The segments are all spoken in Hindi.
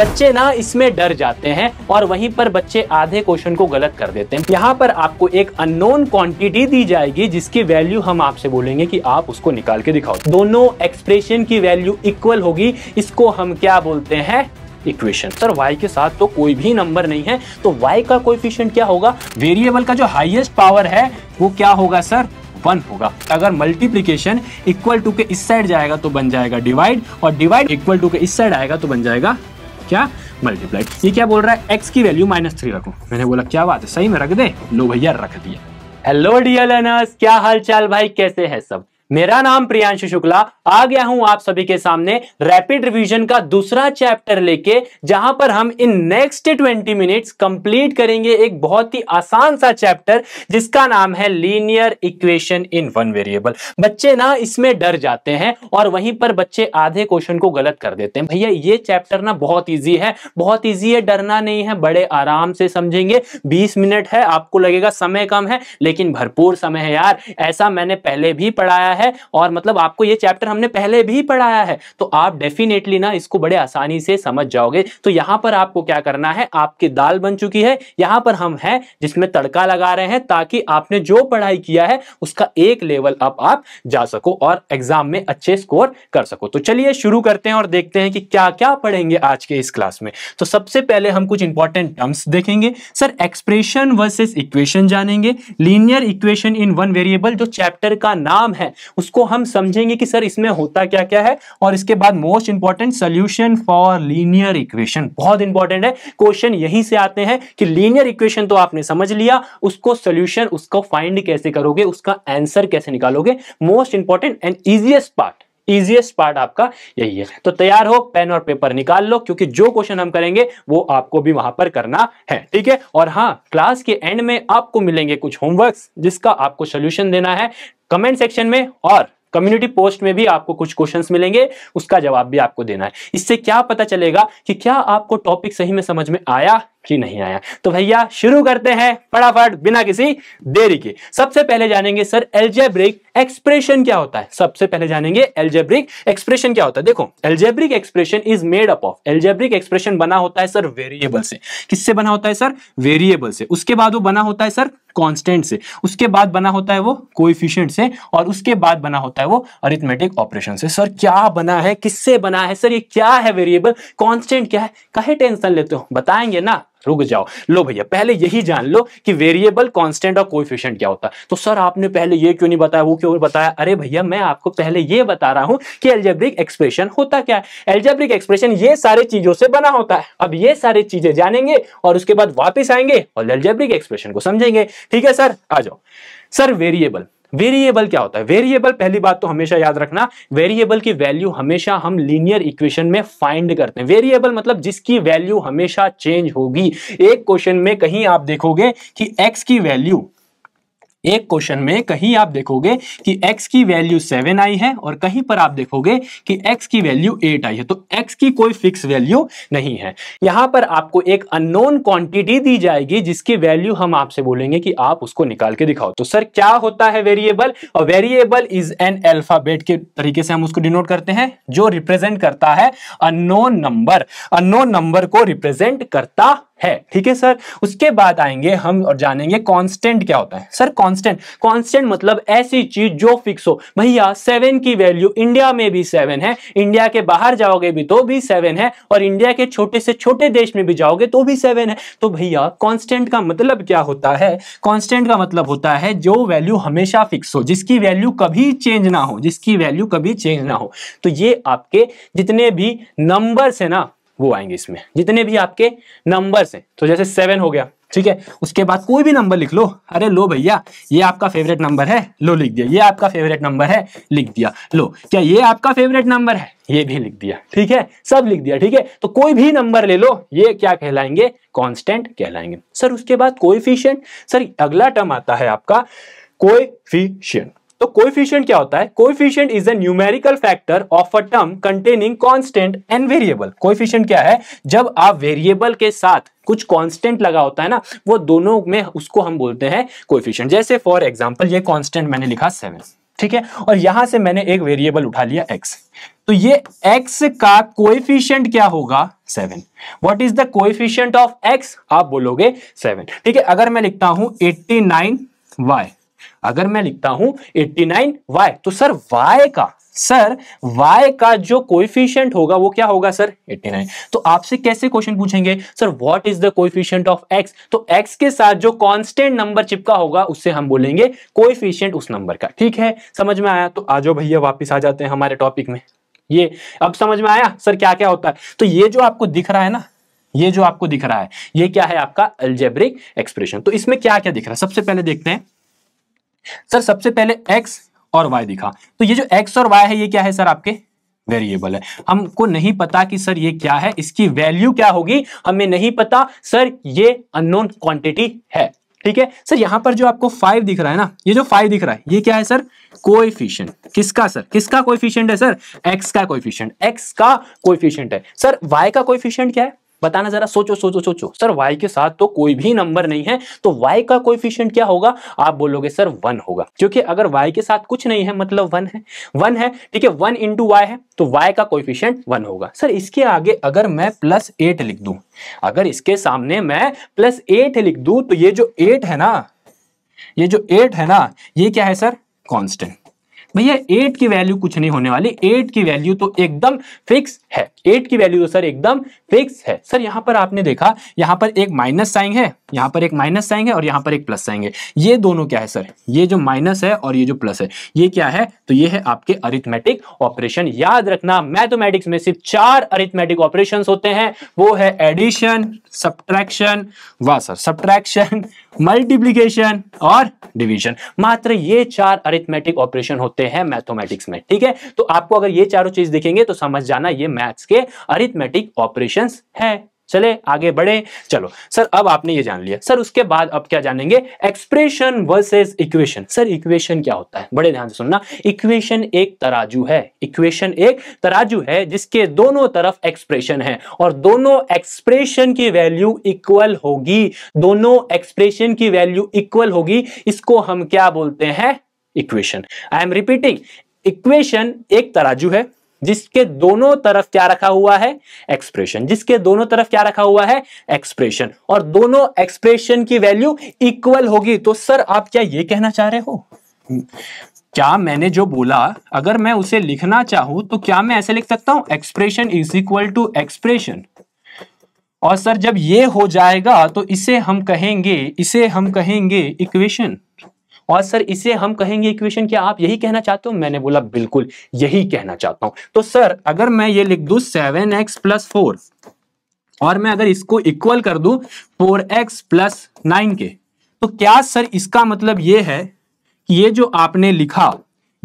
बच्चे ना इसमें डर जाते हैं और वहीं पर बच्चे आधे क्वेश्चन को गलत कर देते हैं यहाँ पर आपको एक अननोन क्वांटिटी दी जाएगी जिसकी वैल्यू हम आपसे बोलेंगे कि आप उसको निकाल के दिखाओ दोनों एक्सप्रेशन की वैल्यू इक्वल होगी इसको हम क्या बोलते हैं इक्वेशन सर y के साथ तो कोई भी नंबर नहीं है तो y का कोएफिशिएंट क्या होगा वेरिएबल का जो हाईएस्ट पावर है वो क्या होगा सर वन होगा अगर मल्टीप्लीकेशन इक्वल टू के इस साइड जाएगा तो बन जाएगा डिवाइड और डिवाइड इक्वल टू के इस साइड आएगा तो बन जाएगा क्या मल्टीप्लाइड ये क्या बोल रहा है एक्स की वैल्यू माइनस थ्री रखो मैंने बोला क्या बात है सही में रख दे लो भैया रख दिया हेलो डियर लर्नर्स क्या हाल चाल भाई कैसे है सब मेरा नाम प्रियांशु शुक्ला आ गया हूं आप सभी के सामने रैपिड रिवीजन का दूसरा चैप्टर लेके जहां पर हम in next twenty minutes complete करेंगे एक बहुत ही आसान सा चैप्टर जिसका नाम है linear equation in one variable बच्चे ना इसमें डर जाते हैं और वहीं पर बच्चे आधे क्वेश्चन को गलत कर देते हैं भैया ये चैप्टर ना बहुत ईजी है बहुत ईजी है डरना नहीं है बड़े आराम से समझेंगे बीस मिनट है आपको लगेगा समय कम है लेकिन भरपूर समय है यार ऐसा मैंने पहले भी पढ़ाया है है और मतलब आपको ये चैप्टर हमने पहले भी पढ़ाया है तो आप डेफिनेटली ना इसको बड़े आसानी से समझ जाओगे तो यहाँ पर आपको क्या करना है आपकी दाल बन चुकी है यहाँ पर हम हैं जिसमें तड़का लगा रहे हैं ताकि आपने जो पढ़ाई किया है उसका एक लेवल अप आप जा सको और एग्जाम में अच्छे स्कोर कर सको तो चलिए शुरू करते हैं और देखते हैं कि क्या क्या पढ़ेंगे आज के इस क्लास में तो सबसे पहले हम कुछ इंपॉर्टेंट टर्म्स देखेंगे सर एक्सप्रेशन वर्सेस इक्वेशन जानेंगे linear equation in one variable जो चैप्टर का नाम है उसको हम समझेंगे कि सर इसमें होता क्या क्या है और इसके बाद most important solution for linear equation बहुत इंपॉर्टेंट है क्वेश्चन यहीं से आते हैं कि लीनियर इक्वेशन तो आपने समझ लिया उसको सोल्यूशन उसको फाइंड कैसे करोगे उसका आंसर कैसे निकालोगे most important and easiest part easiest part आपका यही है तो तैयार हो पेन और पेपर निकाल लो क्योंकि जो क्वेश्चन हम करेंगे वो आपको भी वहां पर करना है ठीक है और हाँ क्लास के एंड में आपको मिलेंगे कुछ होमवर्क जिसका आपको सोल्यूशन देना है कमेंट सेक्शन में और कम्युनिटी पोस्ट में भी आपको कुछ क्वेश्चंस मिलेंगे उसका जवाब भी आपको देना है इससे क्या पता चलेगा कि क्या आपको टॉपिक सही में समझ में आया ही नहीं आया तो भैया शुरू करते हैं फटाफट बिना किसी देरी के सबसे पहले जानेंगे सर एल्जेब्रिक एक्सप्रेशन क्या होता है सबसे पहले जानेंगे एल्जेब्रिक एक्सप्रेशन क्या होता है देखो algebraic expression is made up of algebraic expression बना होता है सर वेरिएबल से किससे बना होता है सर वेरिएबल से उसके बाद वो बना होता है सर कांस्टेंट से उसके बाद बना होता है वो कोएफिशिएंट से और उसके बाद बना होता है वो अरिथमेटिक ऑपरेशन से सर क्या बना है किससे बना है सर ये क्या है वेरिएबल कांस्टेंट क्या है कहे टेंशन लेते हो बताएंगे ना रुक जाओ लो भैया पहले यही जान लो कि वेरिएबल कांस्टेंट और कोएफिशिएंट क्या होता है तो सर आपने पहले ये क्यों नहीं बताया वो क्यों बताया अरे भैया मैं आपको पहले ये बता रहा हूं कि एल्जेब्रिक एक्सप्रेशन होता क्या है एल्जेब्रिक एक्सप्रेशन ये सारे चीजों से बना होता है अब ये सारी चीजें जानेंगे और उसके बाद वापिस आएंगे और एल्जेब्रिक एक्सप्रेशन को समझेंगे ठीक है सर आ जाओ सर वेरिएबल वेरिएबल क्या होता है वेरिएबल पहली बात तो हमेशा याद रखना वेरिएबल की वैल्यू हमेशा हम लीनियर इक्वेशन में फाइंड करते हैं वेरिएबल मतलब जिसकी वैल्यू हमेशा चेंज होगी एक क्वेश्चन में कहीं आप देखोगे कि एक्स की वैल्यू एक क्वेश्चन में कहीं आप देखोगे कि x की वैल्यू सेवन आई है और कहीं पर आप देखोगे कि x की वैल्यू एट आई है तो x की कोई फिक्स वैल्यू नहीं है यहां पर आपको एक अननोन क्वांटिटी दी जाएगी जिसकी वैल्यू हम आपसे बोलेंगे कि आप उसको निकाल के दिखाओ तो सर क्या होता है वेरिएबल और वेरिएबल इज एन एल्फाबेट के तरीके से हम उसको डिनोट करते हैं जो रिप्रेजेंट करता है अननोन नंबर अननोन नंबर को रिप्रेजेंट करता है ठीक है सर उसके बाद आएंगे हम और जानेंगे कांस्टेंट क्या होता है सर कांस्टेंट कांस्टेंट मतलब ऐसी चीज जो फिक्स हो भैया सेवन की वैल्यू इंडिया में भी सेवन है इंडिया के बाहर जाओगे भी तो भी सेवन है और इंडिया के छोटे से छोटे देश में भी जाओगे तो भी सेवन है तो भैया कॉन्स्टेंट का मतलब क्या होता है कॉन्स्टेंट का मतलब होता है जो वैल्यू हमेशा फिक्स हो जिसकी वैल्यू कभी चेंज ना हो जिसकी वैल्यू कभी चेंज ना हो तो ये आपके जितने भी नंबर्स है ना वो आएंगे इसमें जितने भी आपके नंबर्स हैं तो जैसे सेवन हो गया ठीक है उसके बाद कोई भी नंबर लिख लो अरे लो भैया ये आपका फेवरेट नंबर है लो लिख दिया ये आपका फेवरेट नंबर है लिख दिया लो क्या ये आपका फेवरेट नंबर है ये भी लिख दिया ठीक है सब लिख दिया ठीक है तो कोई भी नंबर ले लो ये क्या कहलाएंगे कांस्टेंट कहलाएंगे सर उसके बाद कोई सर अगला टर्म आता है आपका कोई तो कोएफिशिएंट क्या होता है coefficient is a numerical factor of a term containing constant and variable coefficient क्या है जब आप वेरिएबल के साथ कुछ कांस्टेंट लगा होता है ना वो दोनों में उसको हम बोलते हैं कोएफिशिएंट जैसे फॉर एग्जांपल ये कांस्टेंट मैंने लिखा सेवन ठीक है और यहां से मैंने एक वेरिएबल उठा लिया एक्स तो ये एक्स का कोएफिशिएंट क्या होगा seven what is the coefficient of x आप बोलोगे सेवन ठीक है अगर मैं लिखता हूं एट्टी नाइन वाई अगर मैं लिखता हूं एट्टी नाइन वाई तो सर वाई का सर y का जो कोएफिशिएंट होगा वो क्या होगा सर 89 तो आपसे कैसे क्वेश्चन पूछेंगे sir what is the coefficient of x तो x के साथ जो कांस्टेंट नंबर चिपका होगा उससे हम बोलेंगे कोएफिशिएंट उस नंबर का ठीक है समझ में आया तो आ जाओ भैया वापस आ जाते हैं हमारे टॉपिक में ये अब समझ में आया सर क्या क्या होता है तो ये जो आपको दिख रहा है ना ये जो आपको दिख रहा है ये क्या है आपका अल्जेब्रिक एक्सप्रेशन तो इसमें क्या क्या दिख रहा है सबसे पहले देखते हैं सर सबसे पहले एक्स और वाई दिखा तो ये जो एक्स और वाई है ये क्या है सर आपके वेरिएबल है हमको नहीं पता कि सर ये क्या है इसकी वैल्यू क्या होगी हमें नहीं पता सर ये अननोन क्वांटिटी है ठीक है सर यहां पर जो आपको फाइव दिख रहा है ना ये जो फाइव दिख रहा है ये क्या है सर कोएफिशिएंट किसका सर किसका कोएफिशिएंट है सर एक्स का कोएफिशिएंट एक्स का कोएफिशिएंट है सर वाई का कोएफिशिएंट क्या है बताना जरा सोचो सोचो सोचो सर वाई के साथ तो कोई भी नंबर नहीं है तो वाई का कोफिशियंट क्या होगा आप बोलोगे सर वन होगा क्योंकि अगर वाई के साथ कुछ नहीं है मतलब वन है वन है ठीक है वन इंटू वाई है तो वाई का कोफिशियंट वन होगा सर इसके आगे अगर मैं प्लस एट लिख दू अगर इसके सामने मैं प्लस एट लिख दू तो ये जो एट है ना ये जो एट है ना ये क्या है सर कॉन्स्टेंट भैया एट की वैल्यू कुछ नहीं होने वाली एट की वैल्यू तो एकदम फिक्स है एट की वैल्यू सर तो एकदम फिक्स है सर यहाँ पर आपने देखा यहाँ पर एक माइनस साइन है यहाँ पर एक माइनस साइन है और यहाँ पर एक प्लस साइन है ये दोनों क्या है सर ये जो माइनस है और ये जो प्लस है ये क्या है तो ये है आपके अरिथमेटिक ऑपरेशन याद रखना मैथमेटिक्स में सिर्फ चार अरिथमेटिक ऑपरेशन होते हैं वो है एडिशन सब्ट्रैक्शन वाह सर सब्ट्रैक्शन मल्टीप्लीकेशन और डिविजन मात्र ये चार अरिथमेटिक ऑपरेशन होते हैं मैथोमेटिक्स में ठीक है तो आपको अगर ये चारों चीज देखेंगे तो समझ जाना ये मैथ्स के अरिथमेटिक ऑपरेशन है चले आगे बढ़े चलो सर अब आपने ये जान लिया सर उसके बाद अब क्या जानेंगे expression versus equation sir equation क्या होता है बड़े ध्यान से सुनना इक्वेशन एक तराजू है इक्वेशन एक तराजू है जिसके दोनों तरफ एक्सप्रेशन है और दोनों एक्सप्रेशन की वैल्यू इक्वल होगी दोनों एक्सप्रेशन की वैल्यू इक्वल होगी इसको हम क्या बोलते हैं equation I am repeating equation एक तराजू है जिसके दोनों तरफ क्या रखा हुआ है एक्सप्रेशन जिसके दोनों तरफ क्या रखा हुआ है एक्सप्रेशन और दोनों एक्सप्रेशन की वैल्यू इक्वल होगी तो सर आप क्या ये कहना चाह रहे हो क्या मैंने जो बोला अगर मैं उसे लिखना चाहूं तो क्या मैं ऐसे लिख सकता हूं expression is equal to expression और सर जब ये हो जाएगा तो इसे हम कहेंगे इसे हम कहेंगे इक्वेशन और सर इसे हम कहेंगे इक्वेशन क्या आप यही कहना चाहते हो मैंने बोला बिल्कुल यही कहना चाहता हूं तो सर अगर मैं ये लिख दू सेवन एक्स प्लस फोर और मैं अगर इसको इक्वल कर दू फोर एक्स प्लस नाइन के तो क्या सर इसका मतलब ये है कि ये जो आपने लिखा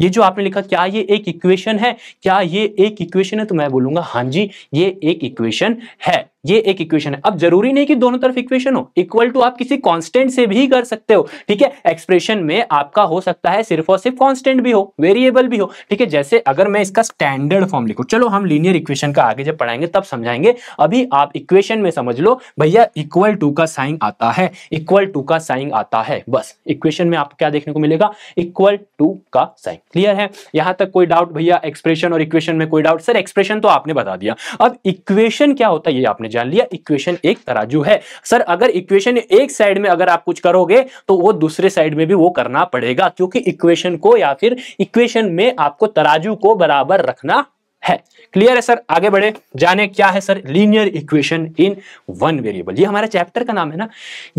ये जो आपने लिखा क्या ये एक इक्वेशन है क्या ये एक इक्वेशन है तो मैं बोलूंगा हाँ जी ये एक इक्वेशन है ये एक इक्वेशन है अब जरूरी नहीं कि दोनों तरफ इक्वेशन हो इक्वल टू आप किसी कांस्टेंट से भी कर सकते हो ठीक है एक्सप्रेशन में आपका हो सकता है सिर्फ और सिर्फ कांस्टेंट भी हो वेरिएबल भी हो ठीक है जैसे अगर मैं इसका स्टैंडर्ड फॉर्म लिखू चलो हम लीनियर इक्वेशन का आगे जब पढ़ाएंगे तब समझाएंगे अभी आप इक्वेशन में समझ लो भैया इक्वल टू का साइन आता है इक्वल टू का साइन आता है बस इक्वेशन में आपको क्या देखने को मिलेगा इक्वल टू का साइन क्लियर है यहां तक कोई डाउट भैया एक्सप्रेशन और इक्वेशन में कोई डाउट सर एक्सप्रेशन तो आपने बता दिया अब इक्वेशन क्या होता है ये आपने जान लिया इक्वेशन एक तराजू है सर अगर इक्वेशन एक साइड में अगर आप कुछ करोगे तो वो दूसरे साइड में भी वो करना पड़ेगा क्योंकि इक्वेशन को या फिर इक्वेशन में आपको तराजू को बराबर रखना है क्लियर है सर आगे बढ़े जाने क्या है sir linear equation in one variable ये हमारे चैप्टर का नाम है ना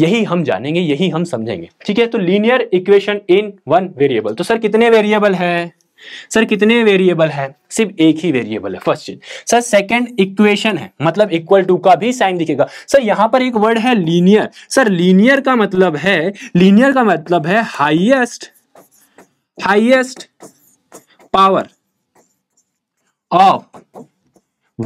यही हम जानेंगे यही हम समझेंगे ठीक है तो linear equation in one variable तो सर कितने वेरिएबल है सर कितने वेरिएबल है सिर्फ एक ही वेरिएबल है फर्स्ट चीज सर सेकंड इक्वेशन है मतलब इक्वल टू का भी साइन दिखेगा सर यहां पर एक वर्ड है लीनियर सर लीनियर का मतलब है लीनियर का मतलब है highest highest power of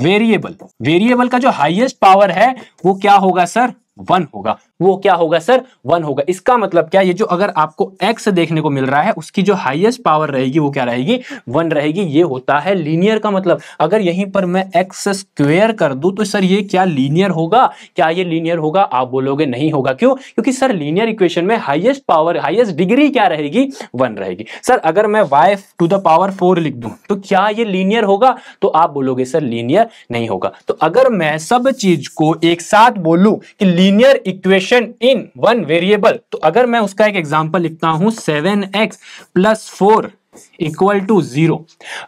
variable variable का जो हाईएस्ट पावर है वो क्या होगा सर वन होगा वो क्या होगा सर वन होगा इसका मतलब क्या ये जो अगर आपको एक्स देखने को मिल रहा है उसकी जो हाईएस्ट पावर रहेगी वो क्या रहेगी वन रहेगी ये होता है लीनियर का मतलब अगर यहीं पर मैं एक्स स्क्वेयर कर दूं तो सर ये क्या लीनियर होगा क्या ये लीनियर होगा आप बोलोगे नहीं होगा क्यों क्योंकि सर लीनियर इक्वेशन में हाइएस्ट पावर हाइएस्ट डिग्री क्या रहेगी वन रहेगी सर अगर मैं y to the power four लिख दू तो क्या ये लीनियर होगा तो आप बोलोगे सर लीनियर नहीं होगा तो अगर मैं सब चीज को एक साथ बोलूं कि linear equation in one variable तो अगर मैं उसका एक एग्जाम्पल लिखता हूं seven x plus four equal to zero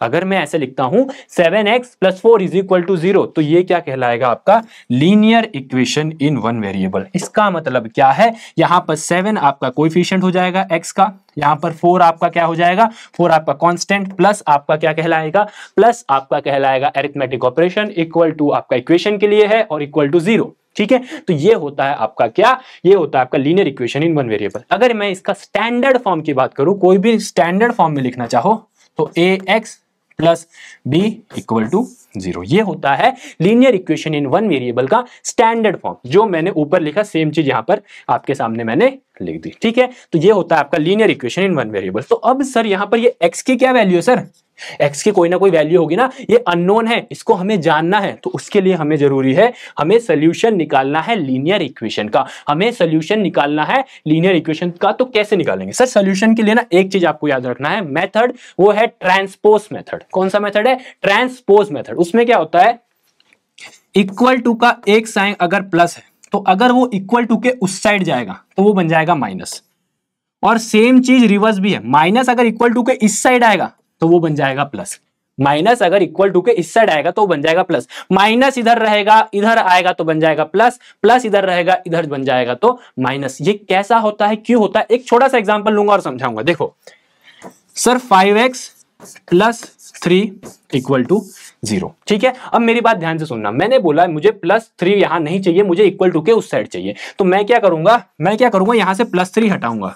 अगर मैं ऐसे लिखता हूं seven x plus four is equal to zero तो ये क्या कहलाएगा आपका linear equation in one variable इसका मतलब क्या है यहां पर सेवन आपका कोइफिशियंट हो जाएगा एक्स का यहां पर फोर आपका क्या हो जाएगा फोर आपका कांस्टेंट प्लस आपका क्या कहलाएगा प्लस आपका कहलाएगा एरिथमेटिक ऑपरेशन इक्वल टू आपका इक्वेशन के लिए है और इक्वल टू जीरो ठीक है तो ये होता है आपका क्या ये होता है आपका linear equation in one variable अगर मैं इसका स्टैंडर्ड फॉर्म की बात करूं कोई भी स्टैंडर्ड फॉर्म में लिखना चाहो तो a x plus b equal to zero ये होता है linear equation in one variable का स्टैंडर्ड फॉर्म जो मैंने ऊपर लिखा सेम चीज यहां पर आपके सामने मैंने लिख दी ठीक है तो ये होता है आपका linear equation in one variable तो अब सर यहां पर ये एक्स की क्या वैल्यू है सर एक्स की कोई ना कोई वैल्यू होगी ना ये अननोन है इसको हमें जानना है तो उसके लिए हमें जरूरी है हमें सोल्यूशन निकालना है लीनियर इक्वेशन का हमें सोल्यूशन निकालना है लीनियर इक्वेशन का तो कैसे निकालेंगे सर सोल्यूशन के लिए ना एक चीज आपको याद रखना है मेथड वो है ट्रांसपोज मेथड कौन सा मेथड है ट्रांसपोज मेथड उसमें क्या होता है इक्वल टू का एक साइन अगर प्लस है तो अगर वो इक्वल टू के उस साइड जाएगा तो वो बन जाएगा माइनस और सेम चीज रिवर्स भी है माइनस अगर इक्वल टू के इस साइड आएगा तो वो बन जाएगा प्लस माइनस अगर इक्वल टू के इस साइड आएगा तो बन जाएगा प्लस माइनस इधर रहेगा इधर आएगा तो बन जाएगा प्लस प्लस इधर रहेगा इधर बन जाएगा तो माइनस ये कैसा होता है क्यों होता है एक छोटा सा एग्जाम्पल लूंगा और समझाऊंगा देखो sir five x plus three equal to zero ठीक है अब मेरी बात ध्यान से सुनना मैंने बोला मुझे प्लस थ्री यहां नहीं चाहिए मुझे इक्वल टू के उस साइड चाहिए तो मैं क्या करूंगा मैं क्या करूंगा यहां से प्लस थ्री हटाऊंगा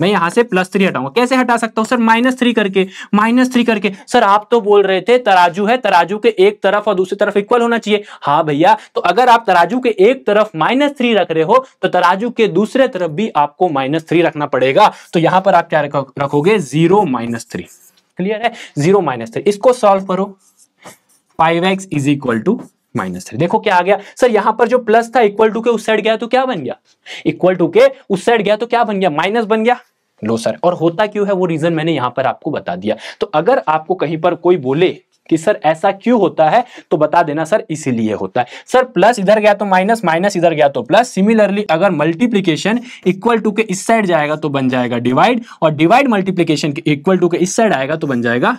मैं यहां से प्लस थ्री हटाऊंगा कैसे हटा सकता हूं सर माइनस थ्री करके माइनस थ्री करके सर आप तो बोल रहे थे तराजू है तराजू के एक तरफ और दूसरी तरफ इक्वल होना चाहिए हाँ भैया तो अगर आप तराजू के एक तरफ माइनस थ्री रख रहे हो तो तराजू के दूसरे तरफ भी आपको माइनस थ्री रखना पड़ेगा तो यहां पर आप क्या रखोगे जीरो माइनस थ्री क्लियर है जीरो माइनस थ्री इसको सॉल्व करो five x is equal to minus three देखो क्या आ गया सर यहां पर जो प्लस था इक्वल टू के उस साइड गया तो क्या बन गया इक्वल टू के उस साइड गया तो क्या बन गया माइनस बन गया लो सर और होता क्यों है वो रीजन मैंने यहां पर आपको बता दिया तो अगर आपको कहीं पर कोई बोले कि सर ऐसा क्यों होता है तो बता देना सर इसीलिए होता है सर प्लस इधर गया तो माइनस माइनस इधर गया तो प्लस सिमिलरली अगर मल्टीप्लीकेशन इक्वल टू के इस साइड जाएगा तो बन जाएगा डिवाइड और डिवाइड मल्टीप्लीकेशन इक्वल टू के इस साइड आएगा तो बन जाएगा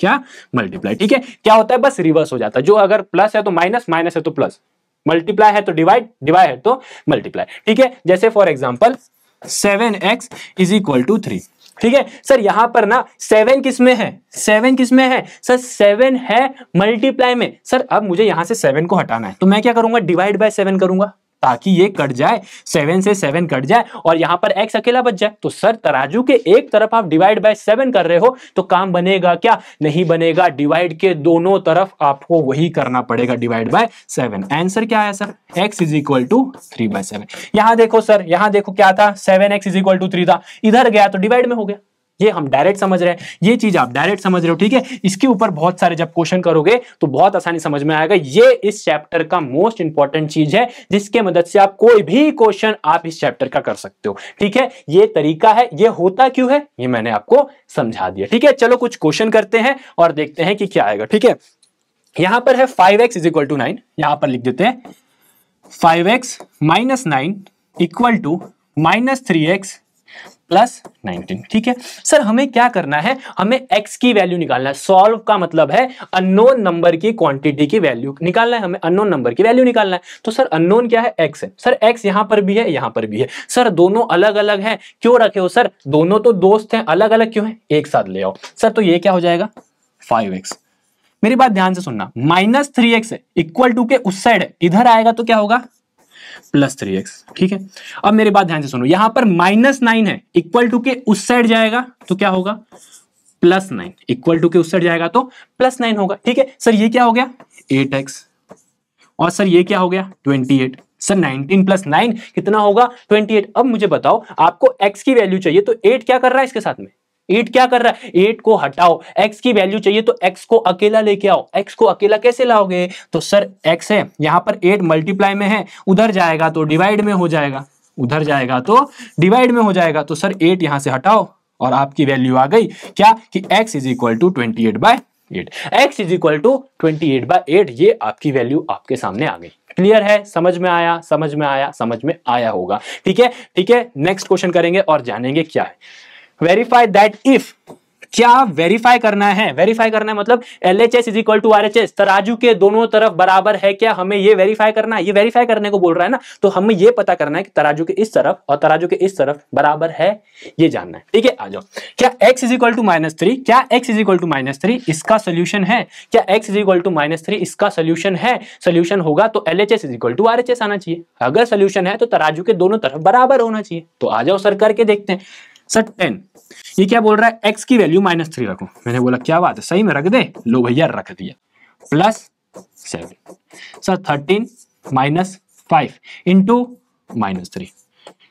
क्या मल्टीप्लाई ठीक है क्या होता है बस रिवर्स हो जाता है जो अगर प्लस है तो माइनस माइनस है तो प्लस मल्टीप्लाई है तो डिवाइड डिवाइड है तो मल्टीप्लाई ठीक है जैसे for example seven x is equal to three ठीक है सर यहां पर ना सेवन किसमें है सेवन किसमें है सर सेवन है मल्टीप्लाई में सर अब मुझे यहां से सेवन को हटाना है तो मैं क्या करूंगा डिवाइड बाय सेवन करूंगा ताकि ये कट जाए सेवन से सेवन कट जाए और यहां पर एक्स अकेला बच जाए तो सर तराजू के एक तरफ आप डिवाइड बाय सेवन कर रहे हो तो काम बनेगा क्या नहीं बनेगा डिवाइड के दोनों तरफ आपको वही करना पड़ेगा डिवाइड बाय सेवन आंसर क्या है sir x is equal to three by seven यहां देखो सर यहां देखो क्या था seven x is equal to three था इधर गया तो डिवाइड में हो गया ये हम डायरेक्ट समझ रहे हैं ये चीज आप डायरेक्ट समझ रहे हो ठीक है इसके ऊपर बहुत सारे जब क्वेश्चन करोगे तो बहुत आसानी समझ में आएगा ये इस चैप्टर का मोस्ट इंपॉर्टेंट चीज है जिसके मदद से आप कोई भी क्वेश्चन आप इस चैप्टर का कर सकते हो ठीक है ये तरीका है ये होता क्यों है ये मैंने आपको समझा दिया ठीक है चलो कुछ क्वेश्चन करते हैं और देखते हैं कि क्या आएगा ठीक है यहां पर है five x is equal to nine यहां पर लिख देते हैं five x minus nine equal to minus three x plus nineteen ठीक है सर हमें क्या करना है हमें एक्स की वैल्यू निकालना है सॉल्व का मतलब है अननोन नंबर की क्वांटिटी की वैल्यू निकालना है हमें अननोन नंबर की वैल्यू निकालना है तो सर अननोन क्या है एक्स है सर एक्स यहां पर भी है यहां पर भी है सर दोनों अलग अलग है क्यों रखे हो सर दोनों तो दोस्त हैं अलग अलग क्यों है एक साथ ले आओ सर तो ये क्या हो जाएगा फाइव मेरी बात ध्यान से सुनना minus three x equal to के उस साइड इधर आएगा तो क्या होगा प्लस थ्री एक्स ठीक है अब मेरे बात ध्यान से सुनो यहां पर माइनस नाइन है इक्वल टू के उस साइड जाएगा तो क्या होगा प्लस नाइन इक्वल टू के उस साइड जाएगा तो प्लस नाइन होगा ठीक है सर ये क्या हो गया एट एक्स और सर ये क्या हो गया twenty eight sir nineteen plus nine कितना होगा ट्वेंटी एट अब मुझे बताओ आपको एक्स की वैल्यू चाहिए तो एट क्या कर रहा है इसके साथ में एट क्या कर रहा है एट को हटाओ एक्स की वैल्यू चाहिए तो एक्स को अकेला लेके आओ एक्स को अकेला कैसे लाओगे तो सर एक्स है यहाँ पर एट मल्टीप्लाई में है उधर जाएगा तो डिवाइड में हो जाएगा उधर जाएगा तो डिवाइड में हो जाएगा तो सर एट यहां से हटाओ और आपकी वैल्यू आ गई क्या कि x is equal to twenty eight by eight x is equal to twenty eight by eight ये आपकी वैल्यू आपके सामने आ गई क्लियर है समझ में आया समझ में आया समझ में आया होगा ठीक है ठीक है नेक्स्ट क्वेश्चन करेंगे और जानेंगे क्या है वेरीफाई दैट इफ क्या वेरीफाई करना है वेरीफाई करना है मतलब L H S is equal to R H S तराजू के दोनों तरफ बराबर है क्या हमें ये वेरीफाई करना है ये वेरीफाई करने को बोल रहा है ना तो हमें ये पता करना है कि तराजू के इस तरफ और तराजू के इस तरफ बराबर है ये जानना है ठीक है आ जाओ क्या x is equal to minus three क्या x is equal to minus three इसका सोल्यूशन है क्या x is equal to minus three इसका सोल्यूशन है सोल्यूशन होगा तो L H S is equal to R H S आना चाहिए अगर सोल्यूशन है तो तराजू के दोनों तरफ बराबर होना चाहिए तो आ जाओ सर करके देखते हैं सर टेन ये क्या बोल रहा है एक्स की वैल्यू माइनस थ्री रखो मैंने बोला क्या बात है सही में रख दे लो भैया रख दिया plus seven sir thirteen minus five into minus three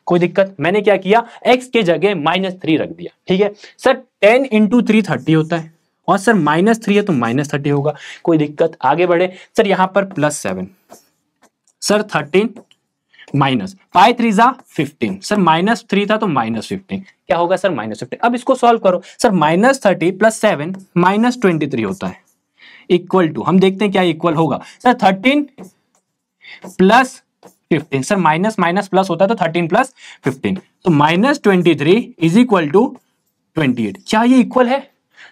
कोई दिक्कत मैंने क्या किया x के जगह माइनस थ्री रख दिया ठीक है sir ten into three thirty होता है और सर माइनस थ्री है तो माइनस थर्टी होगा कोई दिक्कत आगे बढ़े सर यहां पर plus seven sir thirteen minus five three जा फिफ्टीन सर माइनस थ्री था तो माइनस फिफ्टीन क्या होगा सर माइनस फिफ्टीन अब इसको सॉल्व करो sir minus thirty plus seven minus twenty three होता है इक्वल टू हम देखते हैं क्या इक्वल होगा sir thirteen plus fifteen sir minus minus plus होता है तो थर्टीन प्लस फिफ्टीन तो minus twenty three is equal to twenty eight क्या ये इक्वल है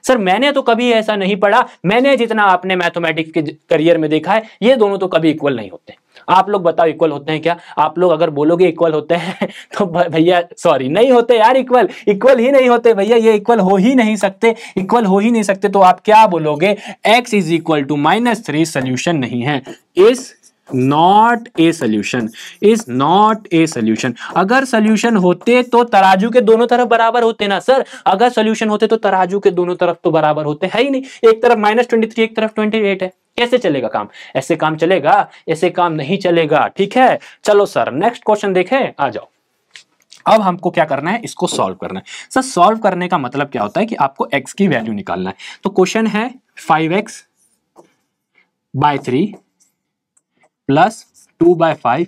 सर मैंने तो कभी ऐसा नहीं पढ़ा मैंने जितना आपने मैथमेटिक्स के करियर में देखा है ये दोनों तो कभी इक्वल नहीं होते आप लोग बताओ इक्वल होते हैं क्या आप लोग अगर बोलोगे इक्वल होते हैं तो भैया सॉरी नहीं होते यार इक्वल इक्वल ही नहीं होते भैया ये इक्वल हो ही नहीं सकते इक्वल हो ही नहीं सकते तो आप क्या बोलोगे x is equal to minus three solution नहीं है is not a solution is not a solution अगर सोल्यूशन होते तो तराजू के दोनों तरफ बराबर होते ना सर अगर सोल्यूशन होते तो तराजू के दोनों तरफ तो बराबर होते है ही नहीं एक तरफ माइनस ट्वेंटी थ्री एक तरफ ट्वेंटी एट है कैसे चलेगा काम ऐसे काम चलेगा ऐसे काम नहीं चलेगा ठीक है चलो सर नेक्स्ट क्वेश्चन देखें आ जाओ अब हमको क्या करना है इसको सॉल्व करना है सर सॉल्व करने का मतलब क्या होता है कि आपको एक्स की वैल्यू निकालना है तो क्वेश्चन है five x by three plus two by five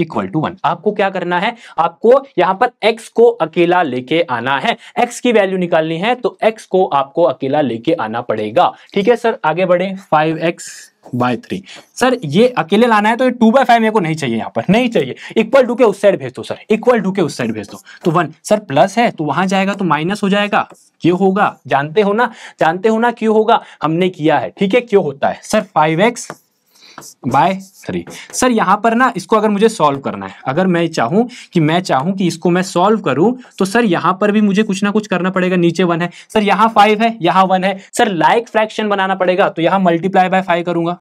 equal to one आपको क्या करना है आपको यहां पर x को अकेला लेके आना है x की वैल्यू निकालनी है तो x को आपको अकेला लेके आना पड़ेगा ठीक है सर आगे बढ़े five x by three sir ये अकेले लाना है तो ये टू बाय फाइव मेरे को नहीं चाहिए यहाँ पर नहीं चाहिए इक्वल टू के उस साइड भेज दो सर इक्वल टू के उस साइड भेज दो तो वन सर प्लस है तो वहां जाएगा तो माइनस हो जाएगा क्यों होगा जानते हो ना जानते हो ना क्यों होगा हमने किया है ठीक है क्यों होता है sir five x by three sir यहाँ पर ना इसको अगर मुझे सॉल्व करना है अगर मैं चाहूँ कि मैं चाहूँ कि इसको मैं सॉल्व करूँ तो सर यहाँ पर भी मुझे कुछ ना कुछ करना पड़ेगा नीचे वन है सर यहाँ फाइव है यहाँ वन है सर लाइक फ्रैक्शन बनाना पड़ेगा तो यहाँ मल्टीप्लाई बाय फाइव करूंगा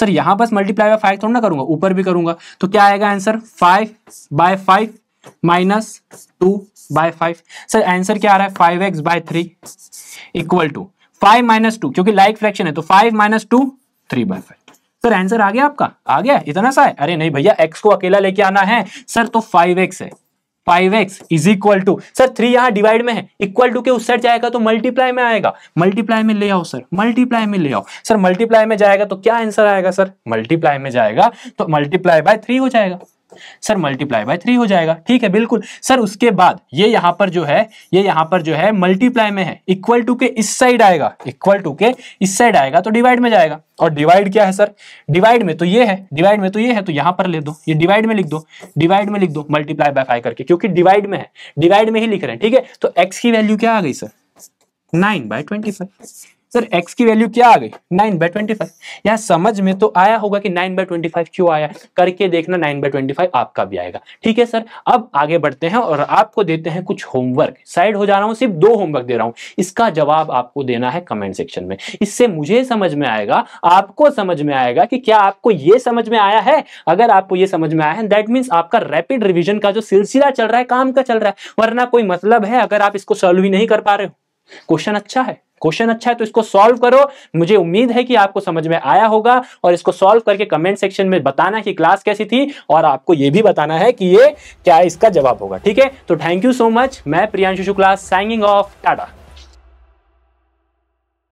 सर यहाँ बस मल्टीप्लाई बाय फाइव थोड़ा ना करूंगा ऊपर भी करूंगा तो क्या आएगा answer five by five minus two by five sir answer क्या आ रहा है five x by three equal to five minus two क्योंकि लाइक फ्रैक्शन है तो five minus two three by five sir answer आ गया आपका आ गया इतना सा है अरे नहीं भैया एक्स को अकेला लेके आना है सर तो फाइव एक्स है five x is equal to sir three यहाँ डिवाइड में है इक्वल टू के उस साइड जाएगा तो मल्टीप्लाई में आएगा मल्टीप्लाई में ले आओ सर मल्टीप्लाई में ले आओ सर मल्टीप्लाई में जाएगा तो क्या आंसर आएगा सर मल्टीप्लाई में जाएगा तो मल्टीप्लाई बाय थ्री हो जाएगा सर मल्टीप्लाई बाय थ्री हो जाएगा ठीक है बिल्कुल सर उसके बाद ये यहां पर जो है ये यहां पर जो है मल्टीप्लाई में है इक्वल टू के इस साइड आएगा इक्वल टू के इस साइड आएगा तो डिवाइड में जाएगा और डिवाइड क्या है सर डिवाइड में तो ये है डिवाइड में तो ये है तो यहां पर ले दो ये डिवाइड में लिख दो डिवाइड में लिख दो मल्टीप्लाई बाय फाइव करके क्योंकि डिवाइड में है डिवाइड में ही लिख रहे हैं ठीक है तो एक्स की वैल्यू क्या आ गई sir nine by twenty five sir x की वैल्यू क्या आ गई नाइन बाई ट्वेंटी फाइव यहाँ समझ में तो आया होगा कि नाइन बाय ट्वेंटी फाइव क्यों आया करके देखना नाइन बाय ट्वेंटी फाइव आपका भी आएगा ठीक है सर अब आगे बढ़ते हैं और आपको देते हैं कुछ होमवर्क साइड हो जा रहा हूँ सिर्फ दो होमवर्क दे रहा हूँ इसका जवाब आपको देना है कमेंट सेक्शन में इससे मुझे समझ में आएगा आपको समझ में आएगा कि क्या आपको ये समझ में आया है अगर आपको ये समझ में आया है दैट मीन्स आपका रैपिड रिविजन का जो सिलसिला चल रहा है काम का चल रहा है वरना कोई मतलब है अगर आप इसको सॉल्व ही नहीं कर पा रहे हो क्वेश्चन अच्छा है क्वेश्चन अच्छा है तो इसको सॉल्व करो मुझे उम्मीद है कि आपको समझ में आया होगा और इसको सॉल्व करके कमेंट सेक्शन में बताना कि क्लास कैसी थी और आपको यह भी बताना है कि ये क्या इसका जवाब होगा ठीक है तो थैंक यू सो मच मैं प्रियांशु शुक्ला साइनिंग ऑफ टाटा